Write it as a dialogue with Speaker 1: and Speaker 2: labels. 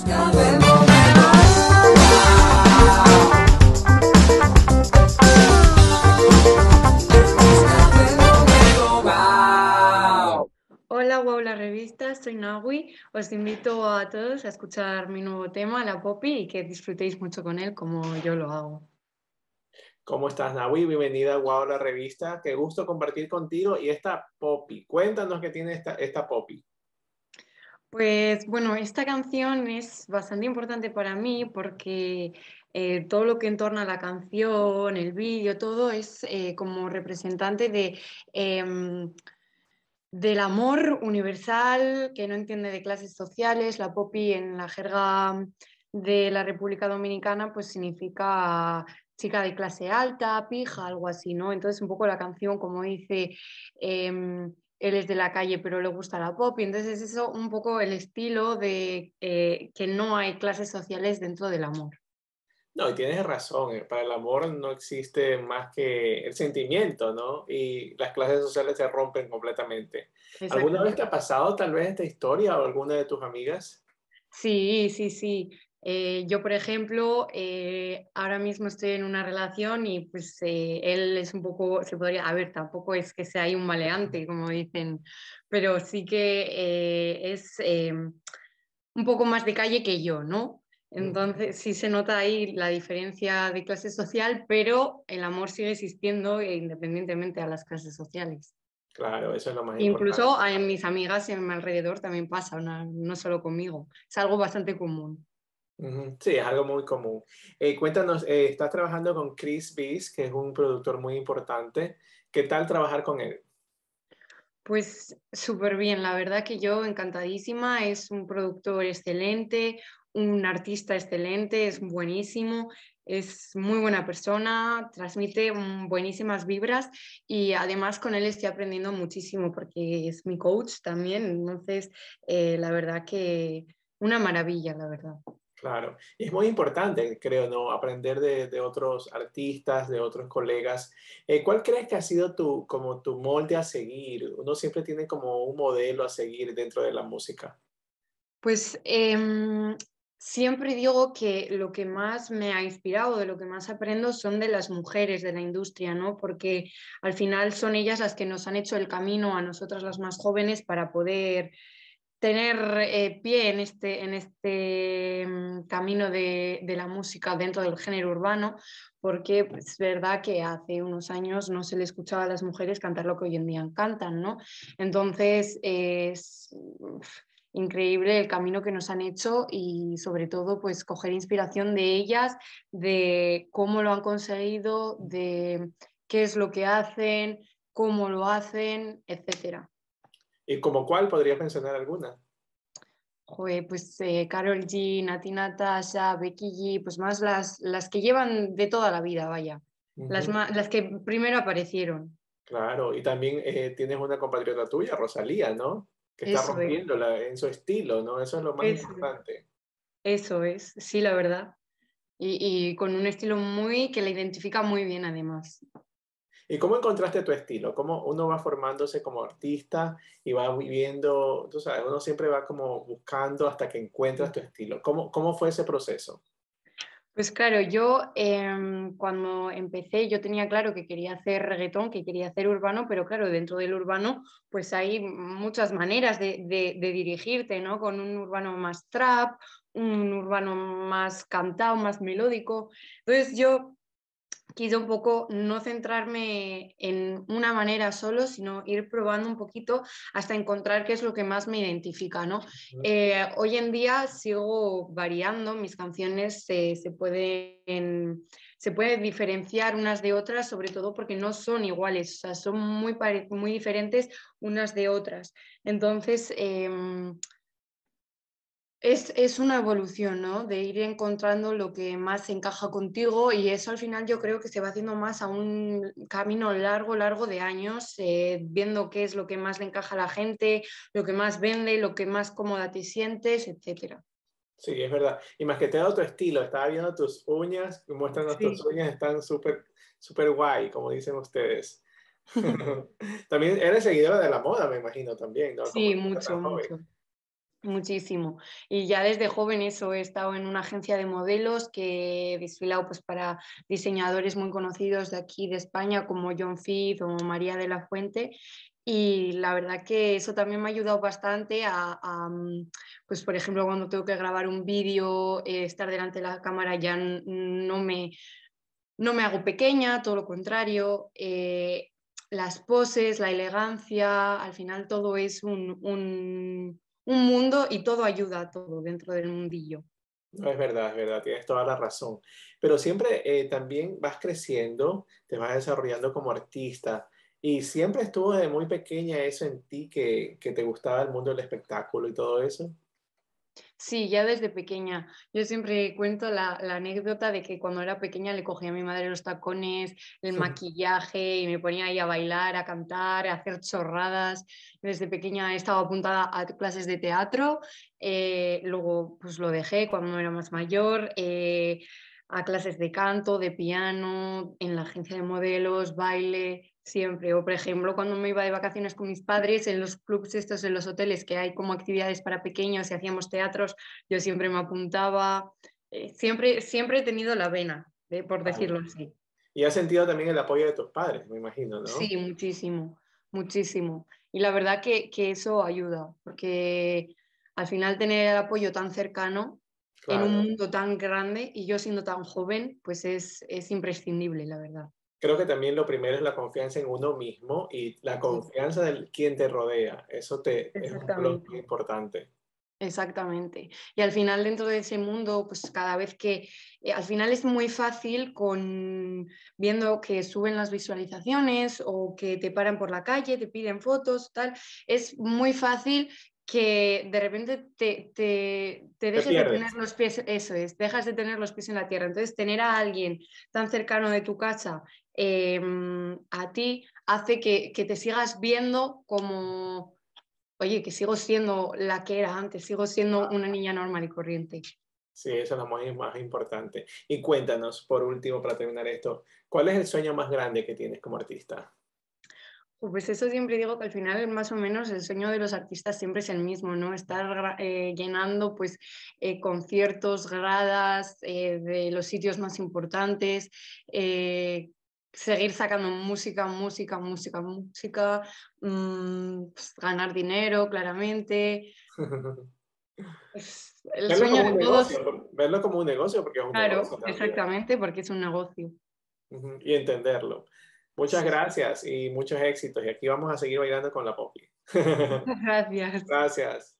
Speaker 1: Hola, Guau la revista, soy Nahui. Os invito a todos a escuchar mi nuevo tema, La Poppy, y que disfrutéis mucho con él como yo lo hago.
Speaker 2: ¿Cómo estás, Nahui? Bienvenida a Wow, la revista. Qué gusto compartir contigo y esta Poppy. Cuéntanos qué tiene esta, esta Poppy.
Speaker 1: Pues bueno, esta canción es bastante importante para mí porque eh, todo lo que entorna la canción, el vídeo, todo es eh, como representante de... Em, del amor universal que no entiende de clases sociales. La popi en la jerga de la República Dominicana pues significa chica de clase alta, pija, algo así, ¿no? Entonces un poco la canción, como dice, em, él es de la calle pero le gusta la pop y entonces es eso un poco el estilo de eh, que no hay clases sociales dentro del amor.
Speaker 2: No, y tienes razón, eh, para el amor no existe más que el sentimiento, ¿no? Y las clases sociales se rompen completamente. ¿Alguna vez te ha pasado tal vez esta historia o alguna de tus amigas?
Speaker 1: Sí, sí, sí. Eh, yo, por ejemplo, eh, ahora mismo estoy en una relación y pues eh, él es un poco, se podría, a ver, tampoco es que sea ahí un maleante, como dicen, pero sí que es un poco más de calle que yo, ¿no? Mm. Entonces sí se nota ahí la diferencia de clase social, pero el amor sigue existiendo e independientemente a las clases sociales. Claro, eso
Speaker 2: es lo más Incluso importante. Incluso
Speaker 1: en mis amigas y en mi alrededor también pasa, no solo conmigo. Es algo bastante común.
Speaker 2: Sí, es algo muy común. Eh, cuéntanos, eh, estás trabajando con Chris Bees, que es un productor muy importante. ¿Qué tal trabajar con él?
Speaker 1: Pues súper bien, la verdad que yo encantadísima, es un productor excelente, un artista excelente, es buenísimo, es muy buena persona, transmite buenísimas vibras y además con él estoy aprendiendo muchísimo porque es mi coach también, entonces eh, la verdad que una maravilla, la verdad.
Speaker 2: Claro, y es muy importante, creo, ¿no? Aprender de, otros artistas, de otros colegas. Eh, ¿Cuál crees que ha sido tu, como tu molde a seguir? Uno siempre tiene como un modelo a seguir dentro de la música.
Speaker 1: Pues em, siempre digo que lo que más me ha inspirado, de lo que más aprendo, son de las mujeres de la industria, ¿no? Porque al final son ellas las que nos han hecho el camino a nosotras las más jóvenes para poder tener eh, pie en este, en este camino de, la música dentro del género urbano, porque pues, es verdad que hace unos años no se le escuchaba a las mujeres cantar lo que hoy en día cantan, ¿no? Entonces, es increíble el camino que nos han hecho y sobre todo, pues coger inspiración de ellas, de cómo lo han conseguido, de qué es lo que hacen, cómo lo hacen, etcétera.
Speaker 2: ¿Y como cuál podría mencionar alguna?
Speaker 1: pues Carol eh, G, Nati Natasha, Becky G, pues más las, las que llevan de toda la vida, vaya. las, las, que primero aparecieron.
Speaker 2: Claro, y también eh, tienes una compatriota tuya, Rosalía, ¿no? Que está viendo en su estilo, ¿no? Eso es lo más importante.
Speaker 1: Eso es, sí, la verdad. Y, y, con un estilo muy que la identifica muy bien, además.
Speaker 2: ¿Y cómo encontraste tu estilo? ¿Cómo uno va formándose como artista y va viviendo, tú sabes, uno siempre va como buscando hasta que encuentras tu estilo? ¿Cómo, cómo fue ese proceso?
Speaker 1: Pues claro, yo em, cuando empecé yo tenía claro que quería hacer reggaetón, que quería hacer urbano, pero claro, dentro del urbano pues hay muchas maneras de, de dirigirte, ¿no? Con un urbano más trap, un urbano más cantado, más melódico. Entonces yo quise un poco no centrarme en una manera solo, sino ir probando un poquito hasta encontrar qué es lo que más me identifica, ¿no? Eh, hoy en día sigo variando, mis canciones se, se pueden se diferenciar unas de otras, sobre todo porque no son iguales, son muy, muy diferentes unas de otras. Entonces, em, es, es, una evolución, ¿no? De ir encontrando lo que más encaja contigo y eso al final yo creo que se va haciendo más a un camino largo, largo de años, eh, viendo qué es lo que más le encaja a la gente, lo que más vende, lo que más cómoda te sientes, etcétera.
Speaker 2: Sí, es verdad. Y más que da tu estilo, estaba viendo tus uñas, muéstranos tus uñas, están súper, súper guay, como dicen ustedes. también eres seguidora de la moda, me imagino, también, ¿no? Sí, mucho, mucho.
Speaker 1: Muchísimo. Y ya desde joven eso, he estado en una agencia de modelos que he desfilado pues, para diseñadores muy conocidos de aquí de España como John Fitz o María de la Fuente. Y la verdad que eso también me ha ayudado bastante a, mm, pues por ejemplo, cuando tengo que grabar un vídeo, eh, estar delante de la cámara ya no me, no me hago pequeña, todo lo contrario. Eh, las poses, la elegancia, al final todo es un un mundo y todo ayuda a todo dentro del mundillo. es
Speaker 2: verdad, es verdad, tienes toda la razón. Pero siempre eh, también vas creciendo, te vas desarrollando como artista. Y siempre estuvo desde muy pequeña eso en ti que, que te gustaba el mundo del espectáculo y todo eso.
Speaker 1: Sí, ya desde pequeña. Yo siempre cuento la, anécdota de que cuando era pequeña le cogía a mi madre los tacones, el maquillaje y me ponía ahí a bailar, a cantar, a hacer chorradas. Desde pequeña he estado apuntada a clases de teatro, eh, luego pues lo dejé cuando era más mayor. Eh, a clases de canto, de piano, en la agencia de modelos, baile, siempre. O por ejemplo, cuando me iba de vacaciones con mis padres, en los clubs estos, en los hoteles que hay como actividades para pequeños y hacíamos teatros, yo siempre me apuntaba. Eh, siempre, siempre he tenido la vena, por decirlo así.
Speaker 2: Y has sentido también el apoyo de tus padres, me imagino, ¿no? Sí,
Speaker 1: muchísimo, muchísimo. Y la verdad que, que eso ayuda, porque al final tener el apoyo tan cercano en un mundo tan grande y yo siendo tan joven, pues es, es imprescindible, la verdad.
Speaker 2: Creo que también lo primero es la confianza en uno mismo y la confianza de quien te rodea. Eso te, es lo muy importante.
Speaker 1: Exactamente. Y al final dentro de ese mundo, pues cada vez que eh, al final es muy fácil con viendo que suben las visualizaciones o que te paran por la calle, te piden fotos, tal, es muy fácil que de repente te, dejes de tener los pies, eso es, dejas de tener los pies en la tierra. Entonces, tener a alguien tan cercano de tu casa em, a ti hace que, te sigas viendo como, oye, que sigo siendo la que era antes, sigo siendo una niña normal y corriente.
Speaker 2: Sí, eso es lo más importante. Y cuéntanos, por último, para terminar esto, ¿cuál es el sueño más grande que tienes como artista?
Speaker 1: Pues, pues eso siempre digo que al final más o menos el sueño de los artistas siempre es el mismo, ¿no? Estar eh, llenando pues eh, conciertos, gradas eh, de los sitios más importantes, seguir sacando música, música, música, música, mm, pues, ganar dinero, claramente. Pues, el sueño de todos.
Speaker 2: verlo como un negocio, porque es un negocio. Claro, exactamente,
Speaker 1: porque es un negocio.
Speaker 2: Y entenderlo. Muchas gracias y muchos éxitos. Y aquí vamos a seguir bailando con la Poppy.
Speaker 1: Gracias. Gracias.